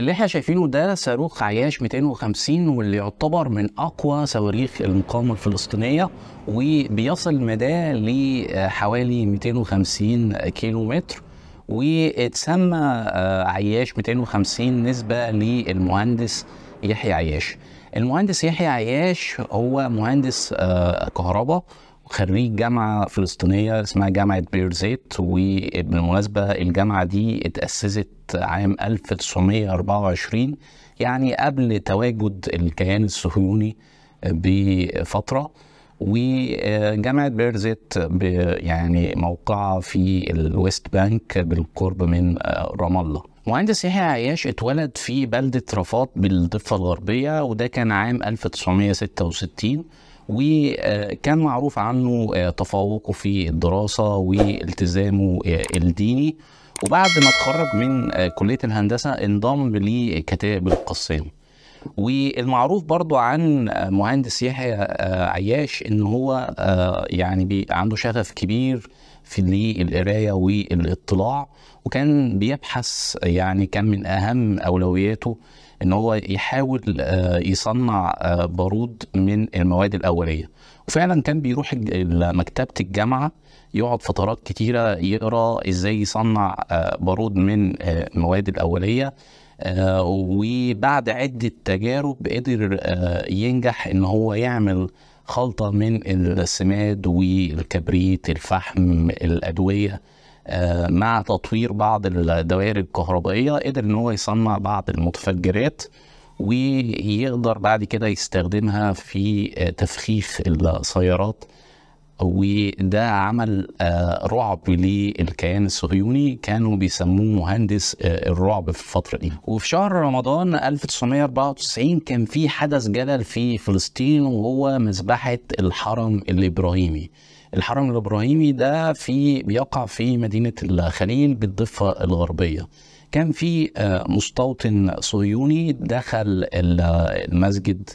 اللي احنا شايفينه ده صاروخ عياش 250 واللي يعتبر من اقوى صواريخ المقاومه الفلسطينيه وبيصل مداه لحوالي 250 كيلو متر واتسمى آه، عياش 250 نسبه للمهندس يحيى عياش المهندس يحيى عياش هو مهندس آه، كهرباء خريج جامعة فلسطينية اسمها جامعة بيرزيت وبالمناسبة الجامعة دي اتأسست عام 1924 يعني قبل تواجد الكيان الصهيوني بفترة وجامعة بيرزيت يعني موقعها في الويست بانك بالقرب من آه، رام الله مهندس يحيى عياش اتولد في بلدة رفات بالضفة الغربية وده كان عام 1966 وكان معروف عنه آه، تفوقه في الدراسة والتزامه آه، الديني وبعد ما اتخرج من آه، كلية الهندسة انضم لكتائب القسام والمعروف برضو عن مهندس يحيى عياش ان هو يعني عنده شغف كبير في القرايه والاطلاع وكان بيبحث يعني كان من اهم اولوياته ان هو يحاول آه، يصنع آه، بارود من المواد الاوليه وفعلا كان بيروح مكتبه الجامعه يقعد فترات كتيره يقرا ازاي يصنع آه، بارود من المواد الاوليه وبعد عده تجارب قدر ينجح ان هو يعمل خلطه من السماد والكبريت الفحم الادويه آه، مع تطوير بعض الدوائر الكهربائيه قدر ان هو يصنع بعض المتفجرات ويقدر بعد كده يستخدمها في آه، تفخيخ السيارات وده عمل آه، رعب للكيان الصهيوني كانوا بيسموه مهندس آه، الرعب في الفتره دي وفي شهر رمضان 1994 كان في حدث جدل في فلسطين وهو مذبحه الحرم الابراهيمي الحرم الابراهيمي ده في بيقع في مدينه الخليل بالضفه الغربيه كان في آه، مستوطن صهيوني دخل المسجد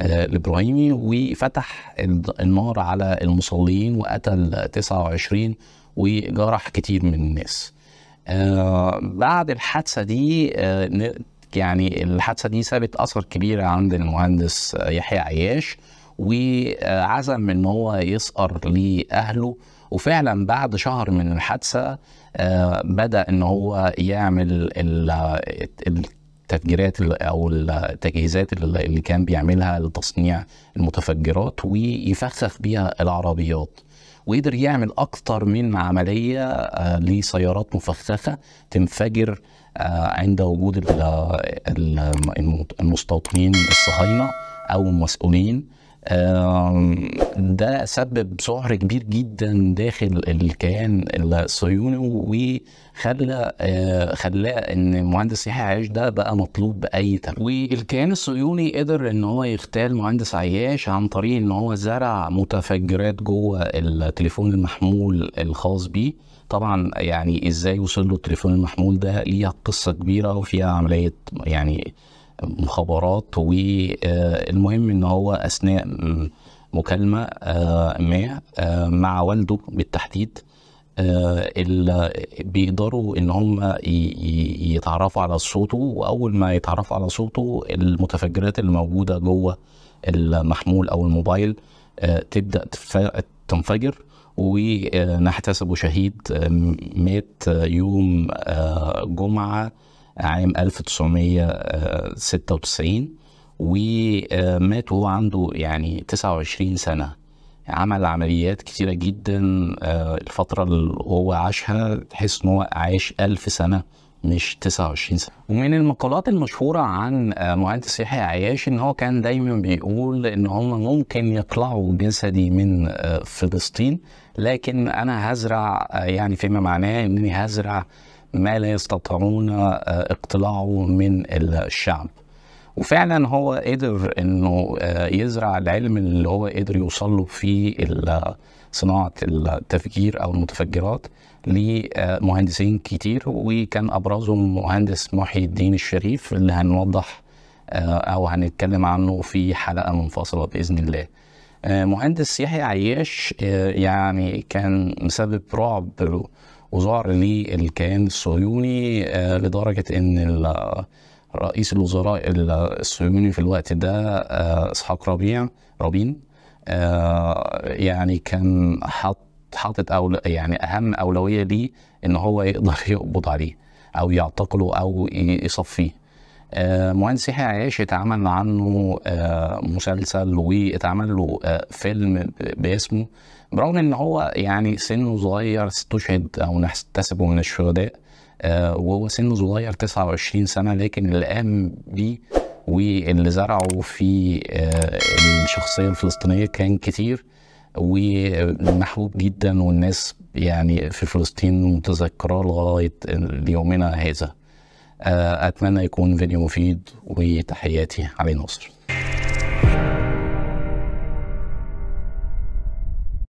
الابراهيمي آه، وفتح النار على المصلين وقتل 29 وجرح كتير من الناس. آه، بعد الحادثه دي آه، يعني الحادثه دي سابت اثر كبير عند المهندس يحيى عياش وعزم ان هو يسقر لاهله وفعلا بعد شهر من الحادثه بدا ان هو يعمل التفجيرات او التجهيزات اللي كان بيعملها لتصنيع المتفجرات ويفخخ بيها العربيات وقدر يعمل اكثر من عمليه آه، لسيارات مفخخه تنفجر آه، عند وجود المستوطنين الصهاينه او المسؤولين ده سبب ذعر كبير جدا داخل الكيان الصهيوني وخلى آه، خلاه ان مهندس يحيى عياش ده بقى مطلوب باي ثمن والكيان الصهيوني قدر ان هو يغتال مهندس عياش عن طريق ان هو زرع متفجرات جوه التليفون المحمول الخاص بيه طبعا يعني ازاي وصل له التليفون المحمول ده ليها قصه كبيره وفيها عمليه يعني مخابرات والمهم آه، ان هو اثناء مكالمه آه، ما آه، مع والده بالتحديد بيقدروا ان هم يتعرفوا على صوته واول ما يتعرفوا على صوته المتفجرات اللي موجوده جوه المحمول او الموبايل تبدا تنفجر ونحتسبه شهيد مات يوم جمعه عام 1996 ومات وهو عنده يعني 29 سنة عمل عمليات كتيرة جدا آه، الفترة اللي هو عاشها تحس ان هو عاش 1000 سنة مش 29 سنة ومن المقالات المشهورة عن آه، مهندس يحيى عياش ان هو كان دايما بيقول ان هم ممكن يطلعوا جسدي من آه، فلسطين لكن انا هزرع يعني فيما معناه انني هزرع ما لا يستطيعون آه، اقتلاعه من الشعب وفعلا هو قدر انه آه، يزرع العلم اللي هو قدر يوصل له في صناعه التفجير او المتفجرات لمهندسين كتير وكان ابرزهم مهندس محي الدين الشريف اللي هنوضح آه، او هنتكلم عنه في حلقه منفصله باذن الله. مهندس يحيى عياش يعني كان مسبب رعب وظهر للكيان الصهيوني آه، لدرجه ان رئيس الوزراء الصهيوني في الوقت ده آه، اسحاق ربيع رابين آه، يعني كان حط حاطط أول يعني اهم اولويه ليه ان هو يقدر يقبض عليه او يعتقله او يصفيه آه، مهندس يحيى عياش اتعمل عنه آه، مسلسل واتعمل له آه، فيلم باسمه برغم ان هو يعني سنه صغير استشهد او نحتسبه من الشهداء وهو سنه صغير 29 سنه لكن اللي قام بيه واللي زرعه في الشخصيه الفلسطينيه كان كتير ومحبوب جدا والناس يعني في فلسطين متذكراه لغايه يومنا هذا اتمنى يكون فيديو مفيد وتحياتي علي ناصر